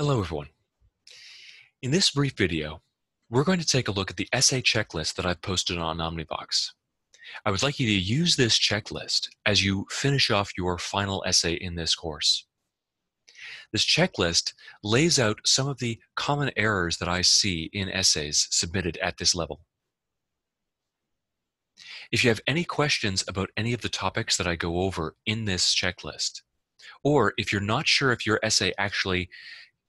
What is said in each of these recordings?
Hello everyone. In this brief video, we're going to take a look at the essay checklist that I've posted on Omnibox. I would like you to use this checklist as you finish off your final essay in this course. This checklist lays out some of the common errors that I see in essays submitted at this level. If you have any questions about any of the topics that I go over in this checklist, or if you're not sure if your essay actually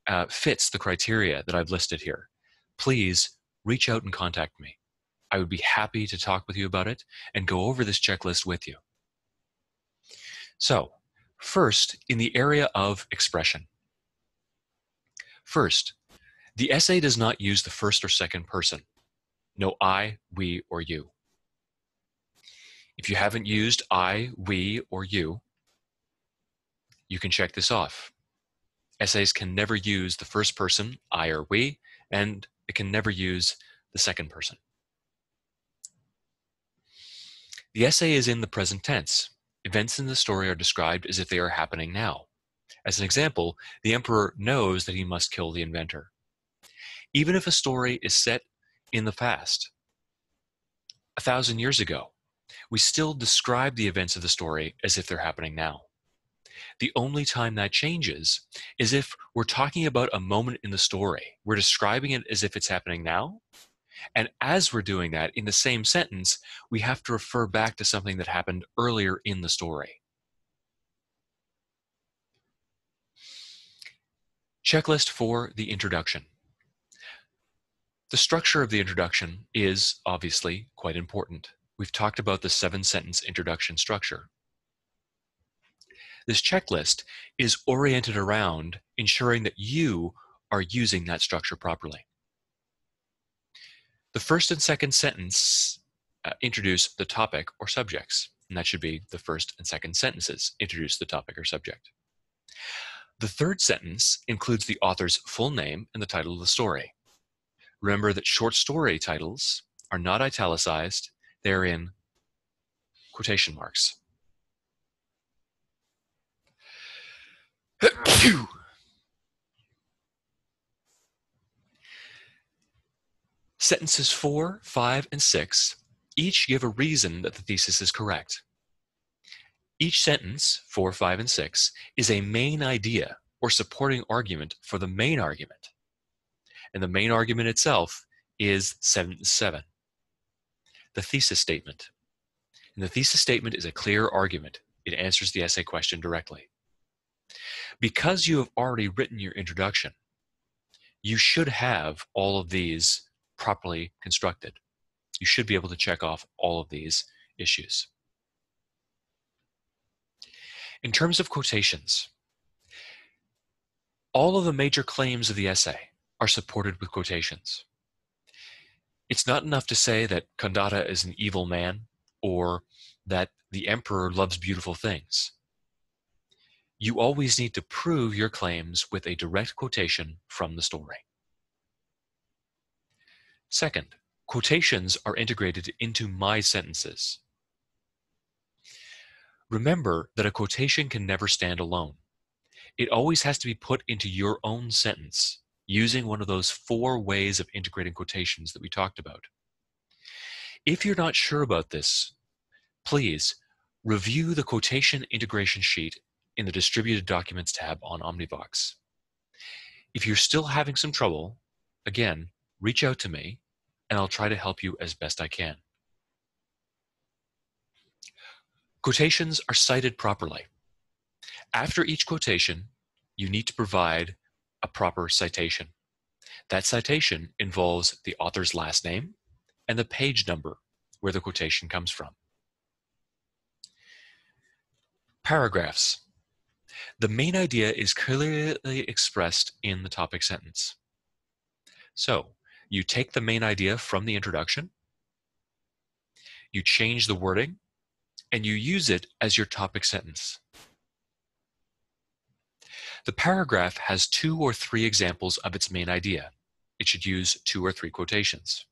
uh, fits the criteria that I've listed here, please reach out and contact me. I would be happy to talk with you about it and go over this checklist with you. So, first, in the area of expression. First, the essay does not use the first or second person. No I, we, or you. If you haven't used I, we, or you, you can check this off. Essays can never use the first person, I or we, and it can never use the second person. The essay is in the present tense. Events in the story are described as if they are happening now. As an example, the emperor knows that he must kill the inventor. Even if a story is set in the past, a thousand years ago, we still describe the events of the story as if they're happening now. The only time that changes is if we're talking about a moment in the story. We're describing it as if it's happening now. And as we're doing that in the same sentence, we have to refer back to something that happened earlier in the story. Checklist for the introduction. The structure of the introduction is obviously quite important. We've talked about the seven sentence introduction structure. This checklist is oriented around ensuring that you are using that structure properly. The first and second sentence uh, introduce the topic or subjects, and that should be the first and second sentences introduce the topic or subject. The third sentence includes the author's full name and the title of the story. Remember that short story titles are not italicized, they're in quotation marks. Sentences 4, 5, and 6 each give a reason that the thesis is correct. Each sentence, 4, 5, and 6, is a main idea or supporting argument for the main argument. And the main argument itself is sentence 7, the thesis statement. And the thesis statement is a clear argument. It answers the essay question directly. Because you have already written your introduction, you should have all of these properly constructed. You should be able to check off all of these issues. In terms of quotations, all of the major claims of the essay are supported with quotations. It's not enough to say that Kandata is an evil man or that the emperor loves beautiful things you always need to prove your claims with a direct quotation from the story. Second, quotations are integrated into my sentences. Remember that a quotation can never stand alone. It always has to be put into your own sentence using one of those four ways of integrating quotations that we talked about. If you're not sure about this, please review the quotation integration sheet in the Distributed Documents tab on OmniVox. If you're still having some trouble, again, reach out to me and I'll try to help you as best I can. Quotations are cited properly. After each quotation, you need to provide a proper citation. That citation involves the author's last name and the page number where the quotation comes from. Paragraphs the main idea is clearly expressed in the topic sentence. So you take the main idea from the introduction, you change the wording, and you use it as your topic sentence. The paragraph has two or three examples of its main idea. It should use two or three quotations.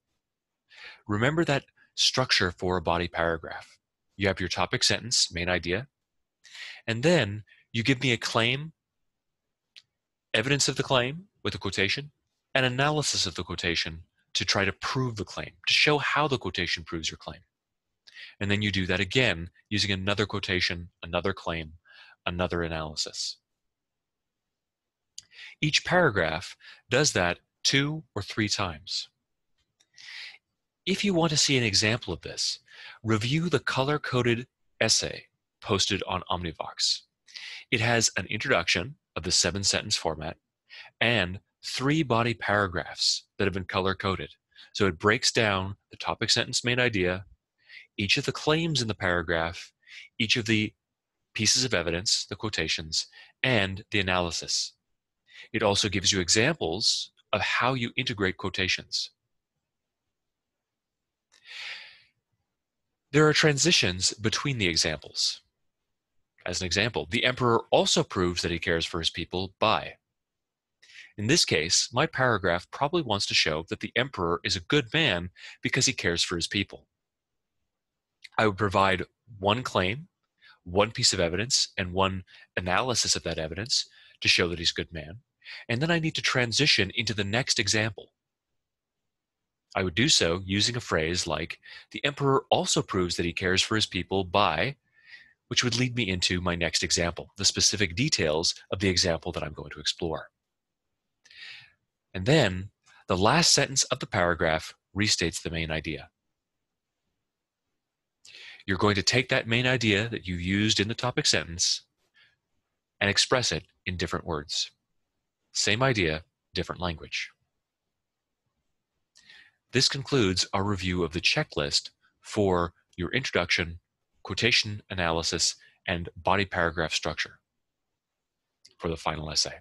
Remember that structure for a body paragraph. You have your topic sentence, main idea, and then you give me a claim, evidence of the claim with a quotation, an analysis of the quotation to try to prove the claim, to show how the quotation proves your claim. And then you do that again using another quotation, another claim, another analysis. Each paragraph does that two or three times. If you want to see an example of this, review the color-coded essay posted on Omnivox. It has an introduction of the seven sentence format and three body paragraphs that have been color coded. So it breaks down the topic sentence main idea, each of the claims in the paragraph, each of the pieces of evidence, the quotations, and the analysis. It also gives you examples of how you integrate quotations. There are transitions between the examples. As an example, the emperor also proves that he cares for his people by. In this case, my paragraph probably wants to show that the emperor is a good man because he cares for his people. I would provide one claim, one piece of evidence, and one analysis of that evidence to show that he's a good man. And then I need to transition into the next example. I would do so using a phrase like, the emperor also proves that he cares for his people by, which would lead me into my next example, the specific details of the example that I'm going to explore. And then the last sentence of the paragraph restates the main idea. You're going to take that main idea that you used in the topic sentence and express it in different words. Same idea, different language. This concludes our review of the checklist for your introduction quotation analysis, and body paragraph structure for the final essay.